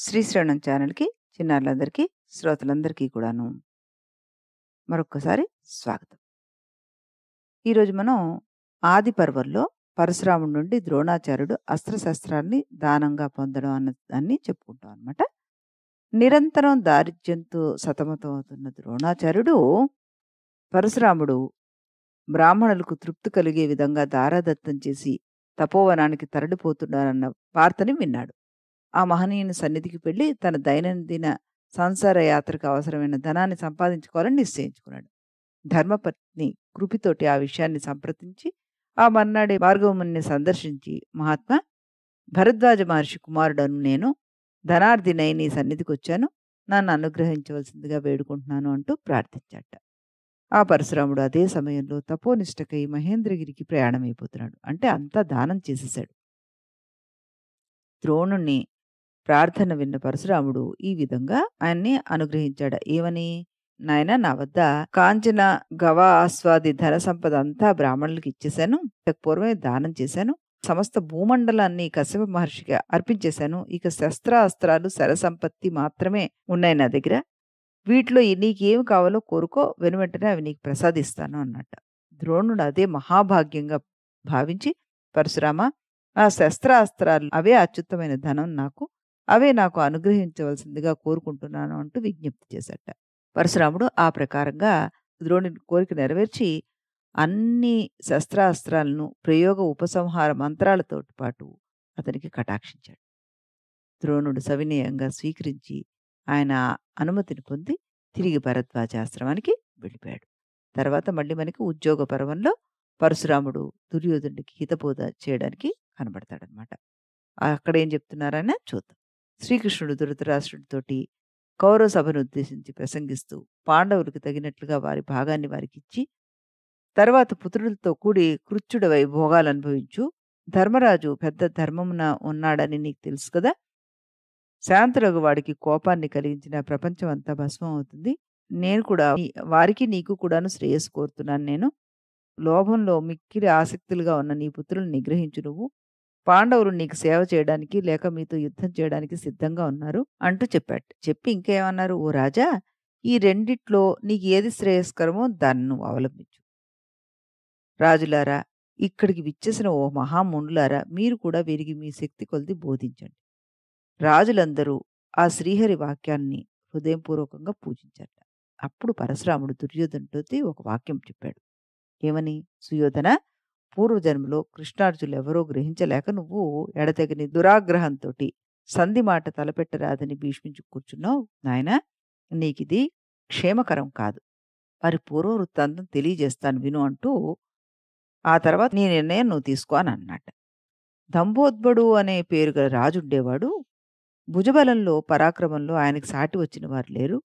శ్రీశ్రవణం ఛానల్కి చిన్నారులందరికీ శ్రోతలందరికీ కూడాను మరొక్కసారి స్వాగతం ఈరోజు మనం ఆది పర్వంలో పరశురాముడి నుండి ద్రోణాచార్యుడు అస్త్రశస్త్రాన్ని దానంగా పొందడం అన్న దాన్ని చెప్పుకుంటాం అనమాట నిరంతరం దారిద్ర్యంతో సతమతమవుతున్న ద్రోణాచార్యుడు పరశురాముడు బ్రాహ్మణులకు తృప్తి కలిగే విధంగా దారాదత్తం చేసి తపోవనానికి తరలిపోతున్నారన్న వార్తని విన్నాడు ఆ మహనీయుని సన్నిధికి వెళ్ళి తన దైనందిన సంసార యాత్రకు అవసరమైన ధనాన్ని సంపాదించుకోవాలని నిశ్చయించుకున్నాడు ధర్మపత్ని కృపితోటి ఆ విషయాన్ని సంప్రదించి ఆ మర్నాడే భార్గవముని సందర్శించి మహాత్మా భరద్వాజ మహర్షి కుమారుడను నేను ధనార్థినై నీ సన్నిధికి వచ్చాను నన్ను అనుగ్రహించవలసిందిగా వేడుకుంటున్నాను అంటూ ప్రార్థించాట ఆ పరశురాముడు అదే సమయంలో తపోనిష్టకై మహేంద్రగిరికి ప్రయాణమైపోతున్నాడు అంటే అంతా దానం చేసేశాడు ద్రోణుణ్ణి ప్రార్థన విన్న పరశురాముడు ఈ విధంగా ఆయన్ని అనుగ్రహించాడు ఏమని నాయన నా వద్ద కాంచన గవ ఆస్వాది ధన సంపద అంతా బ్రాహ్మణులకు ఇచ్చేశాను పూర్వమే దానం చేశాను సమస్త భూమండలాన్ని కశ్యప మహర్షికి అర్పించేశాను ఇక శస్త్రాస్త్రాలు సరసంపత్తి మాత్రమే ఉన్నాయి నా దగ్గర వీటిలో నీకేం కావాలో కోరుకో వెనువెంటనే అవి నీకు ప్రసాదిస్తాను అన్నట్టు ద్రోణుడు అదే మహాభాగ్యంగా భావించి పరశురామ ఆ శస్త్రాస్త్రాలు అవే అత్యుత్తమైన ధనం నాకు అవే నాకు అనుగ్రహించవలసిందిగా కోరుకుంటున్నాను అంటూ విజ్ఞప్తి చేశాట పరశురాముడు ఆ ప్రకారంగా ద్రోణుని కోరిక నెరవేర్చి అన్ని శస్త్రాస్త్రాలను ప్రయోగ ఉపసంహార మంత్రాలతో పాటు అతనికి కటాక్షించాడు ద్రోణుడు సవినయంగా స్వీకరించి ఆయన అనుమతిని పొంది తిరిగి భరద్వాజాశ్రమానికి వెళ్ళిపోయాడు తర్వాత మళ్ళీ మనకి ఉద్యోగ పర్వంలో పరశురాముడు దుర్యోధనుడికి హితబోధ చేయడానికి కనబడతాడనమాట అక్కడ ఏం చెప్తున్నారనే చూద్దాం శ్రీకృష్ణుడు ధృతరాష్ట్రుడితోటి కౌరవ సభను ఉద్దేశించి ప్రసంగిస్తూ పాండవులకు తగినట్లుగా వారి భాగాన్ని వారికిచ్చి తర్వాత పుత్రులతో కూడి కృత్యుడవై భోగాలు అనుభవించు ధర్మరాజు పెద్ద ధర్మమున ఉన్నాడని నీకు తెలుసు కదా శాంతులకు వాడికి కోపాన్ని కలిగించిన ప్రపంచం అంతా భస్మం అవుతుంది నేను కూడా వారికి నీకు కూడాను శ్రేయస్సు కోరుతున్నాను నేను లోభంలో మిక్కిలి ఆసక్తులుగా ఉన్న నీ పుత్రులను నిగ్రహించు నువ్వు పాండవులు నీకు సేవ చేయడానికి లేక మీతో యుద్ధం చేయడానికి సిద్ధంగా ఉన్నారు అంటూ చెప్పాడు చెప్పి ఇంకేమన్నారు ఓ రాజా ఈ రెండిట్లో నీకు ఏది శ్రేయస్కరమో దాన్ని నువ్వు అవలంబించు రాజులారా ఇక్కడికి విచ్చేసిన ఓ మహామునులారా మీరు కూడా వీరికి మీ శక్తి కొలిది బోధించండి రాజులందరూ ఆ శ్రీహరి వాక్యాన్ని హృదయపూర్వకంగా పూజించారట అప్పుడు పరశురాముడు దుర్యోధనుడితో ఒక వాక్యం చెప్పాడు ఏమని సుయోధన పూర్వజన్మలో కృష్ణార్జులు ఎవరో గ్రహించలేక నువ్వు ఎడతెగని దురాగ్రహంతో సంధి మాట తలపెట్టరాదని భీష్మించి కూర్చున్నావు నాయన నీకిది క్షేమకరం కాదు వారి పూర్వ వృత్తాంతం తెలియజేస్తాను విను అంటూ ఆ తర్వాత నీ నిర్ణయం నువ్వు తీసుకో అని అన్నట్ట దంభోద్భుడు అనే పేరు గల రాజుండేవాడు భుజబలంలో పరాక్రమంలో ఆయనకు సాటి వచ్చిన వారు లేరు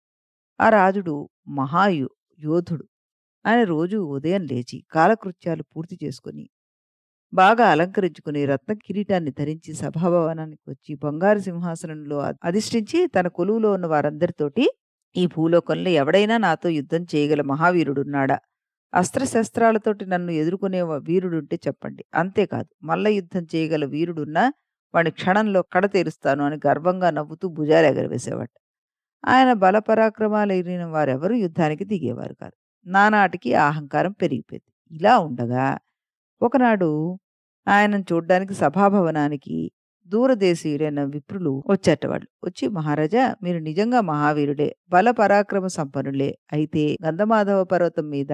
ఆ రాజుడు మహాయు యోధుడు ఆయన రోజు ఉదయం లేచి కాలకృత్యాలు పూర్తి చేసుకుని బాగా అలంకరించుకుని రత్న కిరీటాన్ని ధరించి సభాభవనానికి వచ్చి బంగారు సింహాసనంలో అధిష్ఠించి తన కొలువులో ఉన్న వారందరితోటి ఈ భూలోకంలో ఎవడైనా నాతో యుద్ధం చేయగల మహావీరుడున్నాడా అస్త్రశస్త్రాలతోటి నన్ను ఎదుర్కొనే వీరుడుంటే చెప్పండి అంతేకాదు మల్ల యుద్ధం చేయగల వీరుడున్నా వాడి క్షణంలో తెరుస్తాను అని గర్వంగా నవ్వుతూ భుజాలు ఎగరవేసేవాడు ఆయన బలపరాక్రమాలు ఎగిరిన వారెవరూ యుద్ధానికి దిగేవారు కాదు నానాటికి అహంకారం పెరిగిపోయింది ఇలా ఉండగా ఒకనాడు ఆయనను చూడ్డానికి సభాభవనానికి దూరదేశీయులైన విప్రులు వచ్చేట వాళ్ళు వచ్చి మహారాజా మీరు నిజంగా మహావీరుడే బల పరాక్రమ సంపన్నులే అయితే గంధమాధవ పర్వతం మీద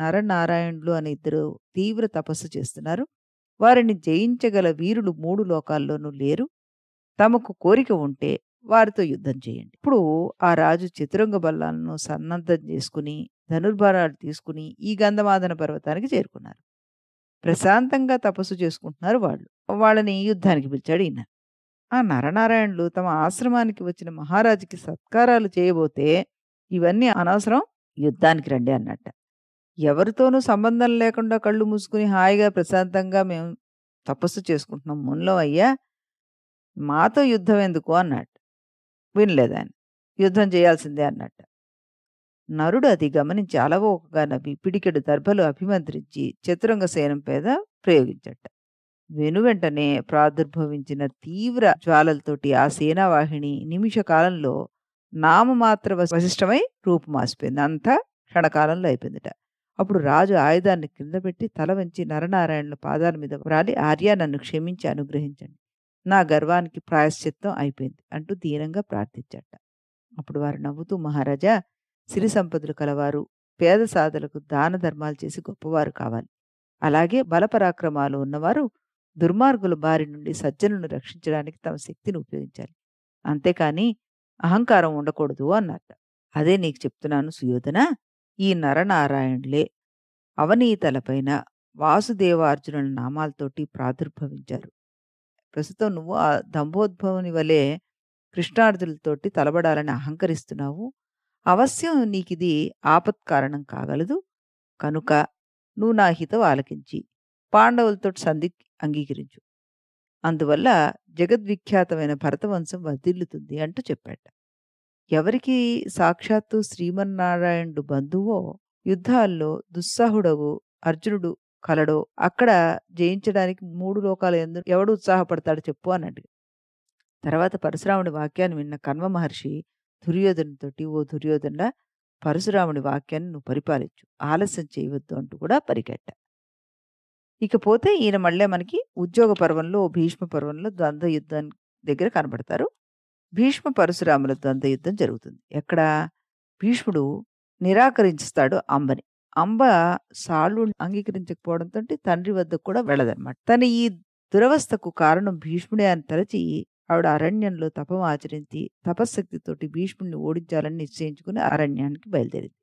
నరనారాయణులు అనే ఇద్దరు తీవ్ర తపస్సు చేస్తున్నారు వారిని జయించగల వీరులు మూడు లోకాల్లోనూ లేరు తమకు కోరిక ఉంటే వారితో యుద్ధం చేయండి ఇప్పుడు ఆ రాజు చతురంగ బల్లాలను సన్నద్ధం చేసుకుని ధనుర్భారాలు తీసుకుని ఈ గంధమాదన పర్వతానికి చేరుకున్నారు ప్రశాంతంగా తపస్సు చేసుకుంటున్నారు వాళ్ళు వాళ్ళని యుద్ధానికి పిలిచాడు ఈయన ఆ నరనారాయణులు తమ ఆశ్రమానికి వచ్చిన మహారాజుకి సత్కారాలు చేయబోతే ఇవన్నీ అనవసరం యుద్ధానికి రండి అన్నట్ట ఎవరితోనూ సంబంధం లేకుండా కళ్ళు మూసుకుని హాయిగా ప్రశాంతంగా మేము తపస్సు చేసుకుంటున్నాం మున్లో అయ్యా మాతో యుద్ధం ఎందుకు అన్నాడు వినలేదు ఆయన యుద్ధం చేయాల్సిందే అన్నట్ట నరుడు అది గమనించి అలవోకగా నవ్వి పిడికెడు దర్భలు అభిమంత్రించి చతురంగ సేనం పేద ప్రయోగించట వెను వెంటనే ప్రాదుర్భవించిన తీవ్ర జ్వాలలతోటి ఆ సేనావాహిని నిమిష కాలంలో నామమాత్ర వశిష్టమై రూపుమాసిపోయింది అంతా క్షణకాలంలో అయిపోయిందిట అప్పుడు రాజు ఆయుధాన్ని కింద పెట్టి తల వంచి నరనారాయణుల పాదాల మీద వ్రాలి ఆర్య నన్ను క్షమించి అనుగ్రహించండి నా గర్వానికి ప్రాయశ్చిత్తం అయిపోయింది అంటూ ధీరంగా ప్రార్థించట అప్పుడు వారు నవ్వుతూ మహారాజా సిరి సంపదలు కలవారు పేద సాధులకు దాన ధర్మాలు చేసి గొప్పవారు కావాలి అలాగే బలపరాక్రమాలు ఉన్నవారు దుర్మార్గుల బారి నుండి సజ్జనులను రక్షించడానికి తమ శక్తిని ఉపయోగించాలి అంతేకాని అహంకారం ఉండకూడదు అన్నట్ట అదే నీకు చెప్తున్నాను సుయోధన ఈ నరనారాయణులే అవనీతలపైన వాసుదేవార్జునుల నామాలతోటి ప్రాదుర్భవించారు ప్రస్తుతం నువ్వు ఆ దంభోద్భవని వలె కృష్ణార్థులతోటి తలబడాలని అహంకరిస్తున్నావు అవశ్యం నీకిది కారణం కాగలదు కనుక నువ్వు నా హితం ఆలకించి పాండవులతో సంధి అంగీకరించు అందువల్ల జగద్విఖ్యాతమైన భరతవంశం వదిల్లుతుంది అంటూ చెప్పాట ఎవరికి సాక్షాత్తు శ్రీమన్నారాయణుడు బంధువో యుద్ధాల్లో దుస్సాహుడవు అర్జునుడు కలడో అక్కడ జయించడానికి మూడు లోకాలు ఎందు ఎవడు ఉత్సాహపడతాడు చెప్పు అని అడిగి తర్వాత పరశురాముడి వాక్యాన్ని విన్న కన్వ మహర్షి తోటి ఓ దుర్యోధన పరశురాముడి వాక్యాన్ని నువ్వు పరిపాలించు ఆలస్యం చేయవద్దు అంటూ కూడా పరిగెట్ట ఇకపోతే ఈయన మళ్ళీ మనకి ఉద్యోగ పర్వంలో భీష్మ పర్వంలో ద్వంద్వ యుద్ధం దగ్గర కనబడతారు భీష్మ పరశురాముల ద్వంద్వ యుద్ధం జరుగుతుంది ఎక్కడ భీష్ముడు నిరాకరించుతాడు అంబని అంబ సాలు అంగీకరించకపోవడంతో తండ్రి వద్దకు కూడా వెళ్ళదన్నమాట తన ఈ దురవస్థకు కారణం భీష్ముడే అని తలచి ఆవిడ అరణ్యంలో తపం ఆచరించి తపశ్శక్తితోటి భీష్ముడిని ఓడించాలని నిశ్చయించుకుని అరణ్యానికి బయలుదేరింది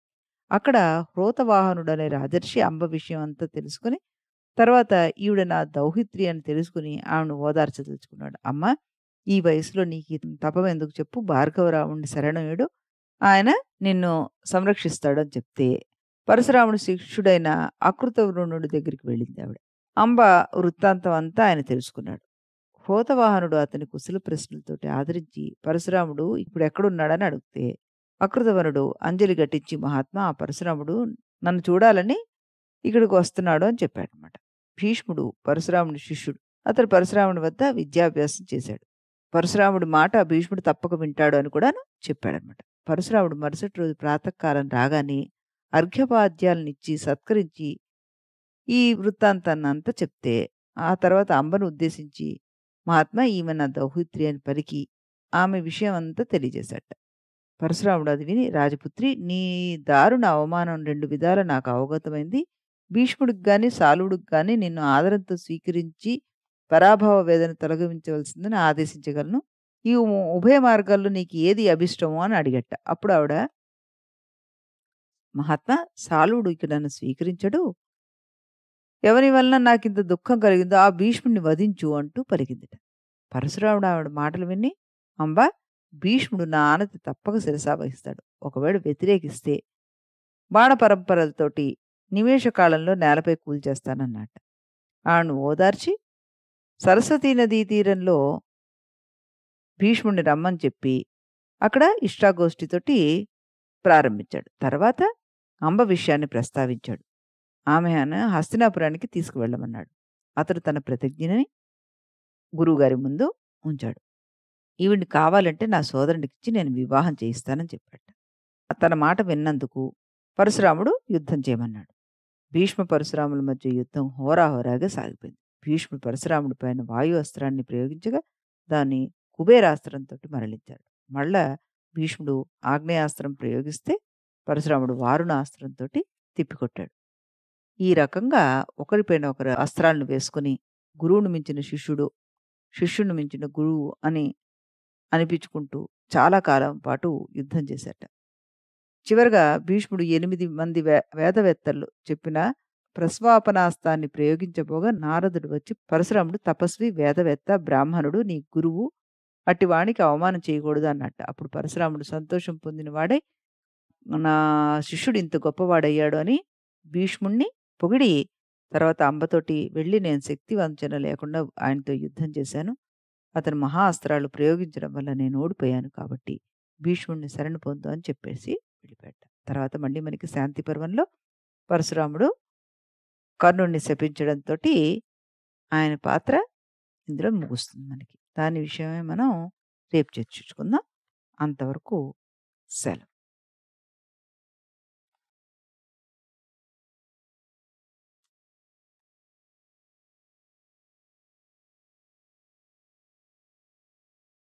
అక్కడ హ్రోతవాహనుడు అనే రాజర్షి అంబ విషయం అంతా తెలుసుకుని తర్వాత ఈవిడ నా దౌహిత్రి అని తెలుసుకుని ఆమెను ఓదార్చదలుచుకున్నాడు అమ్మ ఈ వయసులో నీకు తపం ఎందుకు చెప్పు భార్గవరావుణ్ణి శరణయుడు ఆయన నిన్ను సంరక్షిస్తాడని చెప్తే పరశురాముడు శిష్యుడైన అకృత వృణుడి దగ్గరికి వెళ్ళింది ఆవిడ అంబ వృత్తాంతం అంతా ఆయన తెలుసుకున్నాడు హోతవాహనుడు అతని కుశల ప్రశ్నలతోటి ఆదరించి పరశురాముడు ఇప్పుడు ఎక్కడున్నాడని అడిగితే అకృతవనుడు అంజలి ఘటించి మహాత్మా ఆ పరశురాముడు నన్ను చూడాలని ఇక్కడికి వస్తున్నాడు అని చెప్పాడనమాట భీష్ముడు పరశురాముడి శిష్యుడు అతడు పరశురాముడి వద్ద విద్యాభ్యాసం చేశాడు పరశురాముడి మాట భీష్ముడు తప్పక వింటాడు అని కూడా చెప్పాడనమాట పరశురాముడు మరుసటి రోజు ప్రాతకాలం రాగానే అర్ఘ్యపాద్యాలనిచ్చి సత్కరించి ఈ వృత్తాంతాన్నంతా చెప్తే ఆ తర్వాత అంబను ఉద్దేశించి మహాత్మా ఈమె నా దౌహిత్రి అని పలికి ఆమె విషయం అంతా తెలియజేశాట పరశురాముడు అది విని రాజపుత్రి నీ దారుణ అవమానం రెండు విధాల నాకు అవగతమైంది భీష్ముడికి కానీ సాలువుడికి కానీ నిన్ను ఆదరంతో స్వీకరించి పరాభవ వేదన తొలగించవలసిందని ఆదేశించగలను ఈ ఉభయ మార్గాల్లో నీకు ఏది అభిష్టమో అని అడిగట అప్పుడు ఆవిడ మహాత్మా సాలువుడు ఇక్కడ స్వీకరించడు ఎవరి వలన నాకు ఇంత దుఃఖం కలిగిందో ఆ భీష్ముడిని వధించు అంటూ పలికిందిట పరశురాముడు ఆవిడ మాటలు విని అంబా భీష్ముడు నా ఆనతి తప్పక శిరసావహిస్తాడు ఒకవేళ వ్యతిరేకిస్తే బాణ పరంపరలతోటి నిమేష కాలంలో నేలపై కూల్చేస్తానన్నట ఆను ఓదార్చి సరస్వతీ నదీ తీరంలో భీష్ముడిని రమ్మని చెప్పి అక్కడ ఇష్టాగోష్ఠితోటి ప్రారంభించాడు తర్వాత అంబ విషయాన్ని ప్రస్తావించాడు ఆమె హస్తినాపురానికి తీసుకువెళ్ళమన్నాడు అతడు తన ప్రతిజ్ఞని గురువుగారి ముందు ఉంచాడు ఈవిడిని కావాలంటే నా సోదరునికిచ్చి నేను వివాహం చేయిస్తానని చెప్పాడు తన మాట విన్నందుకు పరశురాముడు యుద్ధం చేయమన్నాడు భీష్మ పరశురాముల మధ్య యుద్ధం హోరాహోరాగా సాగిపోయింది భీష్ముడు పరశురాముడి పైన వాయు అస్త్రాన్ని ప్రయోగించగా దాన్ని కుబేరాస్త్రంతో మరలించాడు మళ్ళా భీష్ముడు ఆగ్నేయాస్త్రం ప్రయోగిస్తే పరశురాముడు వారుణ అస్త్రంతో తిప్పికొట్టాడు ఈ రకంగా ఒకరిపైన ఒకరు అస్త్రాలను వేసుకుని గురువును మించిన శిష్యుడు శిష్యుని మించిన గురువు అని అనిపించుకుంటూ చాలా కాలం పాటు యుద్ధం చేశాట చివరగా భీష్ముడు ఎనిమిది మంది వేదవేత్తలు చెప్పిన ప్రస్వాపనాస్తాన్ని ప్రయోగించబోగా నారదుడు వచ్చి పరశురాముడు తపస్వి వేదవేత్త బ్రాహ్మణుడు నీ గురువు అట్టి వాణికి అవమానం చేయకూడదు అన్నట్టు అప్పుడు పరశురాముడు సంతోషం పొందిన వాడే నా శిష్యుడు ఇంత గొప్పవాడయ్యాడు అని భీష్ముణ్ణి పొగిడి తర్వాత అంబతోటి వెళ్ళి నేను శక్తి వంచన లేకుండా ఆయనతో యుద్ధం చేశాను అతను మహా అస్త్రాలు ప్రయోగించడం వల్ల నేను ఓడిపోయాను కాబట్టి భీష్ముడిని శరణు పొందు అని చెప్పేసి వెళ్ళిపెట్ట తర్వాత మళ్ళీ మనకి శాంతి పర్వంలో పరశురాముడు కర్ణుడిని శపించడంతో ఆయన పాత్ర ఇందులో ముగుస్తుంది మనకి దాని విషయమే మనం రేపు చర్చించుకుందాం అంతవరకు సెలవు